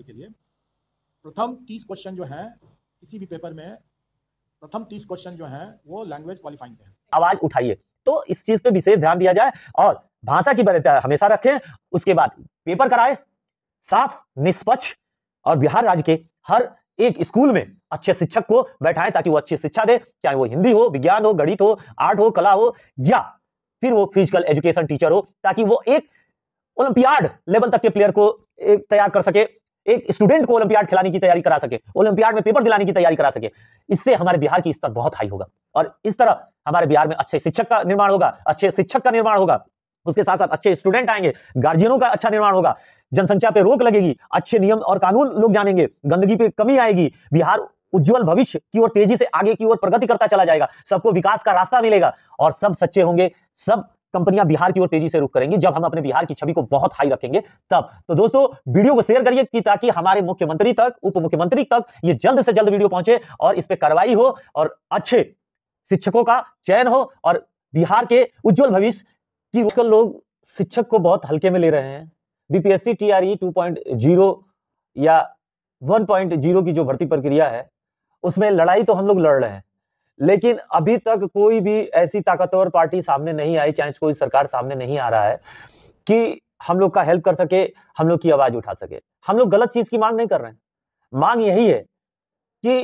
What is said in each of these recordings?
के लिए प्रथम तीस क्वेश्चन जो है किसी भी पेपर में प्रथम तीस क्वेश्चन जो है वो लैंग्वेज क्वालिफाइंग है आवाज उठाइए तो इस चीज पे विशेष ध्यान दिया जाए और भाषा की वरीयता हमेशा रखें उसके बाद पेपर कराए साफ निष्पक्ष और बिहार राज्य के हर एक स्कूल में अच्छे शिक्षक को बैठाए ताकि वो अच्छी शिक्षा दे चाहे वो हिंदी हो विज्ञान हो गणित हो आर्ट हो कला हो या फिर वो फिजिकल एजुकेशन टीचर हो ताकि वो एक ओलंपियाड लेवल तक के प्लेयर को तैयार कर सके एक स्टूडेंट को ओलंपियाड खिलाने की तैयारी करा सके ओलंपियाड में पेपर दिलाने की तैयारी करा सके इससे हमारे बिहार की स्तर बहुत हाई होगा और इस तरह हमारे बिहार में अच्छे शिक्षक का निर्माण होगा अच्छे शिक्षक का निर्माण होगा उसके साथ साथ अच्छे स्टूडेंट आएंगे गार्जियनों का अच्छा निर्माण होगा जनसंख्या पे रोक लगेगी अच्छे नियम और कानून लोग जानेंगे गंदगी पे कमी आएगी बिहार उज्जवल भविष्य की ओर तेजी से आगे की ओर प्रगति करता चला जाएगा सबको विकास का रास्ता मिलेगा और सब सच्चे होंगे सब कंपनियां बिहार की ओर तेजी से रुख करेंगी जब हम अपने बिहार की छवि को बहुत हाई रखेंगे तब तो दोस्तों वीडियो को शेयर करिए कि ताकि हमारे मुख्यमंत्री तक उप मुख्यमंत्री तक ये जल्द से जल्द वीडियो पहुंचे और इस पर कार्रवाई हो और अच्छे शिक्षकों का चयन हो और बिहार के उज्जवल भविष्य की आजकल लोग शिक्षक को बहुत हल्के में ले रहे हैं बीपीएससी टी आर या वन की जो भर्ती प्रक्रिया है उसमें लड़ाई तो हम लोग लड़ रहे हैं लेकिन अभी तक कोई भी ऐसी ताकतवर पार्टी सामने नहीं आई चाहे कोई सरकार सामने नहीं आ रहा है कि हम लोग का हेल्प कर सके हम लोग की आवाज उठा सके हम लोग गलत चीज की मांग नहीं कर रहे हैं मांग यही है कि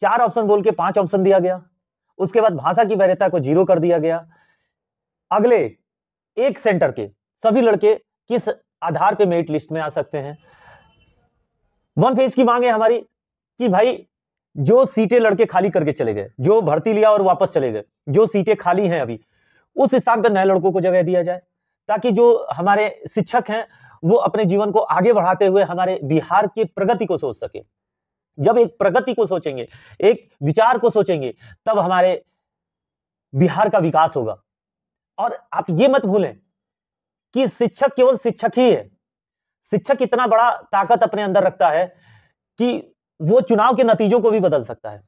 चार ऑप्शन बोल के पांच ऑप्शन दिया गया उसके बाद भाषा की वैधता को जीरो कर दिया गया अगले एक सेंटर के सभी लड़के किस आधार पे मेरिट लिस्ट में आ सकते हैं वन फेज की मांग है हमारी कि भाई जो सीटें लड़के खाली करके चले गए जो भर्ती लिया और वापस चले गए जो सीटें खाली हैं अभी उस हिसाब से नए लड़कों को जगह दिया जाए ताकि जो हमारे शिक्षक हैं वो अपने जीवन को आगे बढ़ाते हुए हमारे बिहार की प्रगति को सोच सके जब एक प्रगति को सोचेंगे एक विचार को सोचेंगे तब हमारे बिहार का विकास होगा और आप ये मत भूलें कि शिक्षक केवल शिक्षक ही है शिक्षक इतना बड़ा ताकत अपने अंदर रखता है कि वो चुनाव के नतीजों को भी बदल सकता है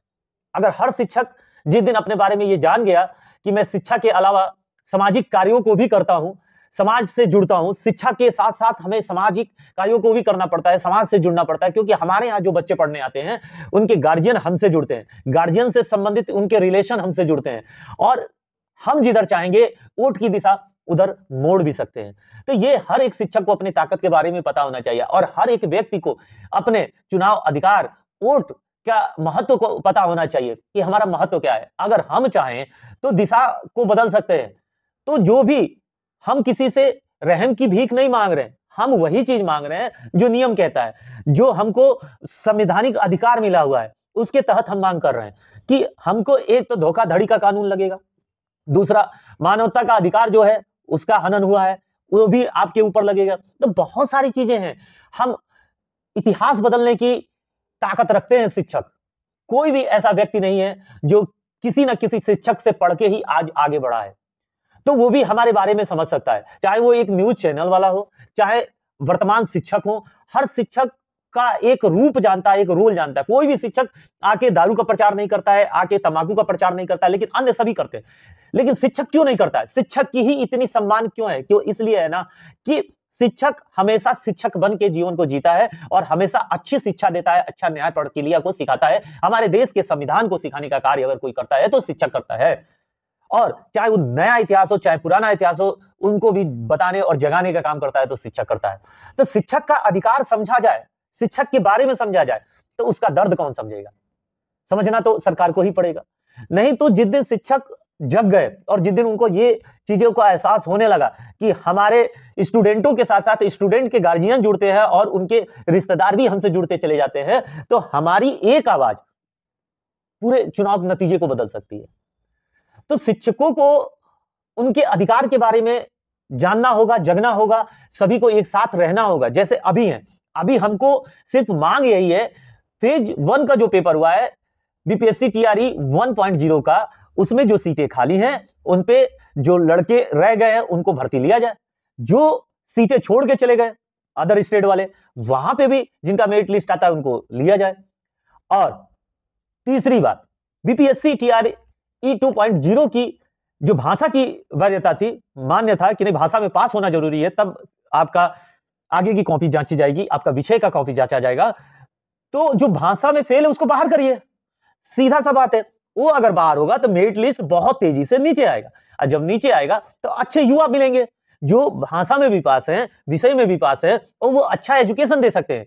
अगर हर शिक्षक जिस दिन अपने बारे में ये जान गया कि मैं शिक्षा के अलावा सामाजिक कार्यों को भी करता हूँ समाज से जुड़ता हूँ शिक्षा के साथ साथ हमें सामाजिक कार्यों को भी करना पड़ता है समाज से जुड़ना पड़ता है क्योंकि हमारे यहाँ जो बच्चे पढ़ने आते हैं उनके गार्जियन हमसे जुड़ते हैं गार्जियन से संबंधित उनके रिलेशन हमसे जुड़ते हैं और हम जिधर चाहेंगे वोट की दिशा उधर मोड़ भी सकते हैं तो ये हर एक शिक्षक को अपनी ताकत के बारे में पता होना चाहिए और हर एक व्यक्ति को अपने चुनाव अधिकार वोट क्या महत्व को पता होना चाहिए कि हमारा महत्व क्या है अगर हम चाहें तो दिशा को बदल सकते हैं तो जो भी हम किसी से रहम की भीख नहीं मांग रहे हम वही चीज मांग रहे हैं जो नियम कहता है जो हमको संवैधानिक अधिकार मिला हुआ है उसके तहत हम मांग कर रहे हैं कि हमको एक तो धोखाधड़ी का कानून लगेगा दूसरा मानवता का अधिकार जो है उसका हनन हुआ है वो भी आपके ऊपर लगेगा तो बहुत सारी चीजें हैं हम इतिहास बदलने की ताकत रखते हैं शिक्षक कोई भी ऐसा व्यक्ति नहीं है जो किसी ना किसी शिक्षक से पढ़ के ही आज आगे बढ़ा है तो वो भी हमारे बारे में समझ सकता है चाहे वो एक न्यूज चैनल वाला हो चाहे वर्तमान शिक्षक हो हर शिक्षक का एक रूप जानता है एक रोल जानता है कोई भी शिक्षक आके दारू का प्रचार नहीं करता है आके तंबाकू का प्रचार नहीं करता है लेकिन अन्य सभी करते हैं लेकिन शिक्षक क्यों नहीं करता है शिक्षक की ही इतनी सम्मान क्यों है क्यों इसलिए है ना कि शिक्षक हमेशा शिक्षक बन के जीवन को जीता है और हमेशा अच्छी शिक्षा देता है अच्छा न्याय प्रक्रिया को सिखाता है हमारे देश के संविधान को सिखाने का कार्य अगर कोई करता है तो शिक्षक करता है और चाहे वो नया इतिहास हो चाहे पुराना इतिहास हो उनको भी बताने और जगाने का काम करता है तो शिक्षक करता है तो शिक्षक का अधिकार समझा जाए शिक्षक के बारे में समझा जाए तो उसका दर्द कौन समझेगा समझना तो सरकार को ही पड़ेगा नहीं तो जिस दिन शिक्षक जग गए और जिस दिन उनको ये चीज़ों का एहसास होने लगा कि हमारे स्टूडेंटों के साथ साथ स्टूडेंट के गार्जियन जुड़ते हैं और उनके रिश्तेदार भी हमसे जुड़ते चले जाते हैं तो हमारी एक आवाज़ पूरे चुनाव नतीजे को बदल सकती है तो शिक्षकों को उनके अधिकार के बारे में जानना होगा जगना होगा सभी को एक साथ रहना होगा जैसे अभी है अभी हमको सिर्फ मांग यही है फेज वन का जो पेपर हुआ है बीपीएससी टीआरई 1.0 का उसमें जो सीटें खाली हैं उन पे जो लड़के रह गए हैं उनको भर्ती लिया जाए जो सीटें छोड़ के चले गए अदर स्टेट वाले वहां पे भी जिनका मेरिट लिस्ट आता है उनको लिया जाए और तीसरी बात बीपीएससी पॉइंट जीरो की जो भाषा की वैधता थी मान्य था कि नहीं भाषा में पास होना जरूरी है तब आपका आगे की कॉपी जांची जाएगी आपका विषय का कॉपी जांचा जाएगा तो जो भाषा में फेल है उसको बाहर करिए सीधा सा बात है वो अगर बाहर होगा तो मेरिट लिस्ट बहुत तेजी से नीचे आएगा और जब नीचे आएगा तो अच्छे युवा मिलेंगे जो भाषा में भी पास है विषय में भी पास है और वो अच्छा एजुकेशन दे सकते हैं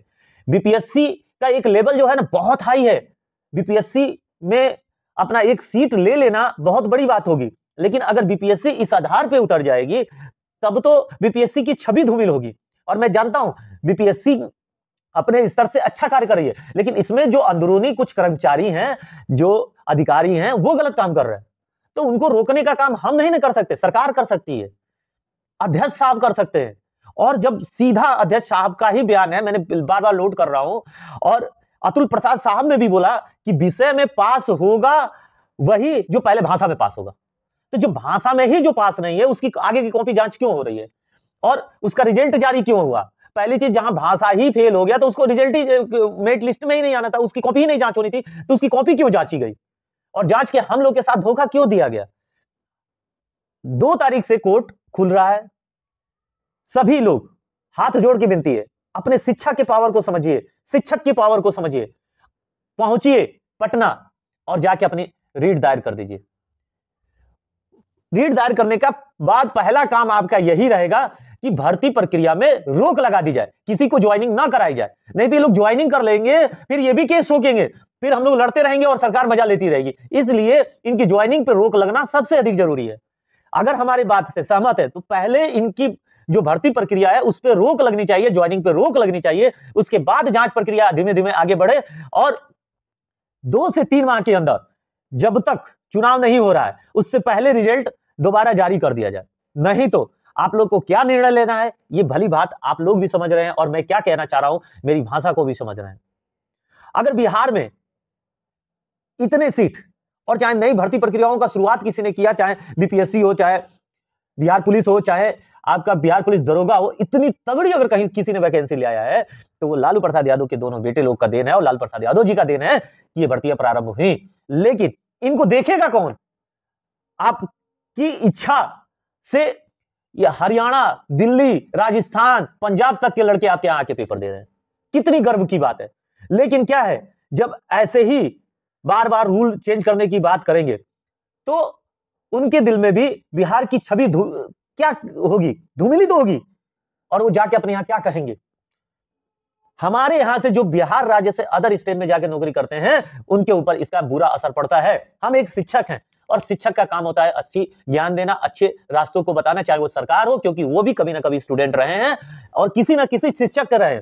बीपीएससी का एक लेवल जो है ना बहुत हाई है बीपीएससी में अपना एक सीट ले लेना बहुत बड़ी बात होगी लेकिन अगर बीपीएससी इस आधार पे उतर जाएगी तब तो बीपीएससी की छवि धूमिल होगी और मैं जानता हूं बीपीएससी अपने स्तर से अच्छा कार्य कर रही है लेकिन इसमें जो अंदरूनी कुछ कर्मचारी हैं जो अधिकारी हैं वो गलत काम कर रहे हैं तो उनको रोकने का काम हम नहीं ना कर सकते सरकार कर सकती है अध्यक्ष साहब कर सकते हैं और जब सीधा अध्यक्ष साहब का ही बयान है मैंने बार बार लोड कर रहा हूं और अतुल प्रसाद साहब ने भी बोला कि विषय में पास होगा वही जो पहले भाषा में पास होगा तो जो भाषा में ही जो पास नहीं है उसकी आगे की कॉपी जांच क्यों हो रही है और उसका रिजल्ट जारी क्यों हुआ पहली चीज जहां भाषा ही फेल हो गया तो उसको रिजल्ट ही मेट लिस्ट में ही नहीं आना था उसकी कॉपी ही नहीं जांच होनी थी तो उसकी कॉपी क्यों जांची गई और जांच के हम लोग के साथ धोखा क्यों दिया गया दो तारीख से कोर्ट खुल रहा है सभी लोग हाथ जोड़ के विनती है अपने शिक्षा के पावर को समझिए शिक्षक की पावर को समझिए पहुंचिए पटना और जाके अपनी रीट दायर कर दीजिए रीट दायर करने का बाद पहला काम आपका यही रहेगा कि भर्ती प्रक्रिया में रोक लगा दी जाए किसी को ज्वाइनिंग ना कराई जाए नहीं तो ये लोग ज्वाइनिंग कर लेंगे फिर ये भी केस रोकेंगे फिर हम लोग लड़ते रहेंगे और सरकार मजा लेती रहेगी इसलिए इनकी ज्वाइनिंग पर रोक लगना सबसे अधिक जरूरी है अगर हमारी बात से सहमत है तो पहले इनकी जो भर्ती प्रक्रिया है उस पर रोक लगनी चाहिए ज्वाइनिंग पे रोक लगनी चाहिए उसके बाद जांच प्रक्रिया धीमे धीमे आगे बढ़े और दो से तीन माह के अंदर जब तक चुनाव नहीं हो रहा है उससे पहले रिजल्ट दोबारा जारी कर दिया जाए नहीं तो आप लोग को क्या निर्णय लेना है ये भली बात आप लोग भी समझ रहे हैं और मैं क्या कहना चाह रहा हूं मेरी भाषा को भी समझ रहे हैं अगर बिहार में इतने सीट और चाहे नई भर्ती प्रक्रियाओं का शुरुआत किसी ने किया चाहे बीपीएससी हो चाहे बिहार पुलिस हो चाहे आपका बिहार पुलिस दरोगा हो इतनी तगड़ी अगर कहीं किसी ने वैकेंसी ले आया है तो वो लालू प्रसाद यादव के दोनों बेटे लोग का देन है और लाल प्रसाद यादव जी का देन है कि ये भर्तियां प्रारंभ हुई लेकिन इनको देखेगा कौन आपकी इच्छा से ये हरियाणा दिल्ली राजस्थान पंजाब तक के लड़के आपके यहां आके पेपर दे रहे हैं कितनी गर्व की बात है लेकिन क्या है जब ऐसे ही बार बार रूल चेंज करने की बात करेंगे तो उनके दिल में भी बिहार की छवि क्या होगी धूमिलित तो होगी और वो जाके अपने यहां क्या कहेंगे हमारे यहां से जो बिहार राज्य से अदर स्टेट में जाके नौकरी करते हैं उनके ऊपर इसका बुरा असर पड़ता है हम एक शिक्षक हैं और शिक्षक का काम होता है अच्छी ज्ञान देना अच्छे रास्तों को बताना चाहे वो सरकार हो क्योंकि वो भी कभी ना कभी स्टूडेंट रहे हैं और किसी ना किसी शिक्षक के रहे हैं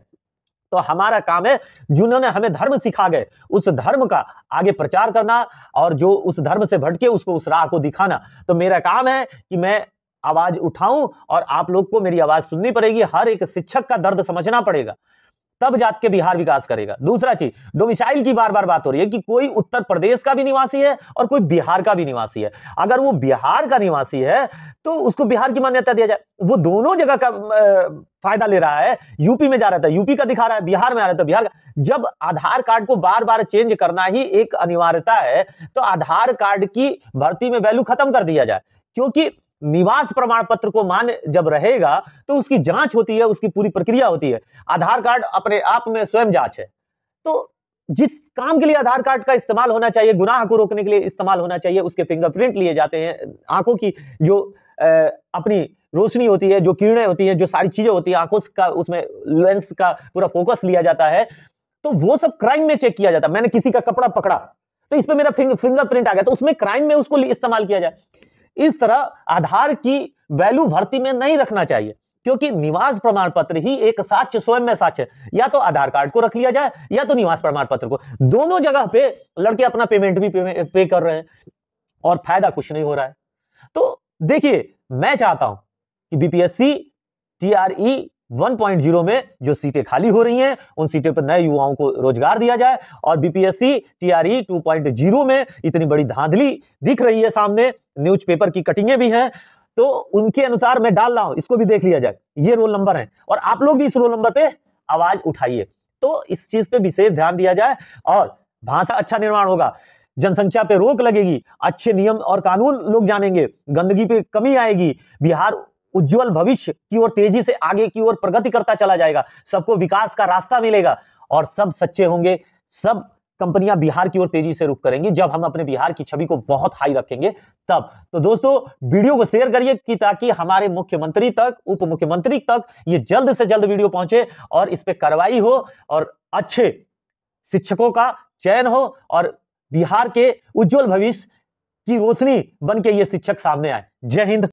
तो हमारा काम है जिन्होंने हमें धर्म सिखा गए उस धर्म का आगे प्रचार करना और जो उस धर्म से भटके उसको उस राह को दिखाना तो मेरा काम है कि मैं आवाज उठाऊं और आप लोग को मेरी आवाज सुननी पड़ेगी हर एक शिक्षक का दर्द समझना पड़ेगा तब जाके बिहार विकास करेगा दूसरा चीज डोमिसाइल की बार बार बात हो रही है कि कोई उत्तर प्रदेश का भी निवासी है और कोई बिहार का भी निवासी है अगर वो बिहार का निवासी है तो उसको बिहार की मान्यता दिया जाए वो दोनों जगह का फायदा ले रहा है यूपी में जा रहा था यूपी का दिखा रहा है बिहार में आ रहा था बिहार का जब आधार कार्ड को बार बार चेंज करना ही एक अनिवार्यता है तो आधार कार्ड की भर्ती में वैल्यू खत्म कर दिया जाए क्योंकि निवास प्रमाण पत्र को मान जब रहेगा तो उसकी जांच होती है उसकी पूरी प्रक्रिया होती है आधार कार्ड अपने आप में स्वयं जांच है तो जिस काम के लिए आधार कार्ड का इस्तेमाल होना चाहिए गुनाह को रोकने के लिए इस्तेमाल होना चाहिए उसके फिंगरप्रिंट लिए जाते हैं आंखों की जो आ, अपनी रोशनी होती है जो किरणें होती हैं जो सारी चीजें होती है आंखों का उसमें लेंस का पूरा फोकस लिया जाता है तो वो सब क्राइम में चेक किया जाता है मैंने किसी का कपड़ा पकड़ा तो इस मेरा फिंगरप्रिंट आ गया तो उसमें क्राइम में उसको इस्तेमाल किया जाए इस तरह आधार की वैल्यू भर्ती में नहीं रखना चाहिए क्योंकि निवास प्रमाण पत्र ही एक साक्ष्य स्वयं में साक्ष्य या तो आधार कार्ड को रख लिया जाए या तो निवास प्रमाण पत्र को दोनों जगह पे लड़के अपना पेमेंट भी पे, पे कर रहे हैं और फायदा कुछ नहीं हो रहा है तो देखिए मैं चाहता हूं कि बीपीएससी टीआरई 1.0 में जो सीटें खाली हो रही हैं उन सीटें पर नए युवाओं को रोजगार दिया जाए और बीपीएससी टीआरई 2.0 में इतनी बड़ी धांधली दिख रही है सामने न्यूज़पेपर की कटिंगें भी हैं तो उनके अनुसार मैं डाल रहा हूं इसको भी देख लिया जाए ये रोल नंबर है और आप लोग भी इस रोल नंबर पर आवाज उठाइए तो इस चीज पे विशेष ध्यान दिया जाए और भाषा अच्छा निर्माण होगा जनसंख्या पे रोक लगेगी अच्छे नियम और कानून लोग जानेंगे गंदगी पे कमी आएगी बिहार उज्जवल भविष्य की ओर तेजी से आगे की ओर प्रगति करता चला जाएगा सबको विकास का रास्ता मिलेगा और सब सच्चे होंगे सब कंपनियां बिहार की ओर तेजी से रुख करेंगी जब हम अपने बिहार की छवि को बहुत हाई रखेंगे तब तो दोस्तों वीडियो को शेयर करिए कि ताकि हमारे मुख्यमंत्री तक उप मुख्यमंत्री तक ये जल्द से जल्द वीडियो पहुंचे और इस पर कार्रवाई हो और अच्छे शिक्षकों का चयन हो और बिहार के उज्जवल भविष्य की रोशनी बन के ये शिक्षक सामने आए जय हिंद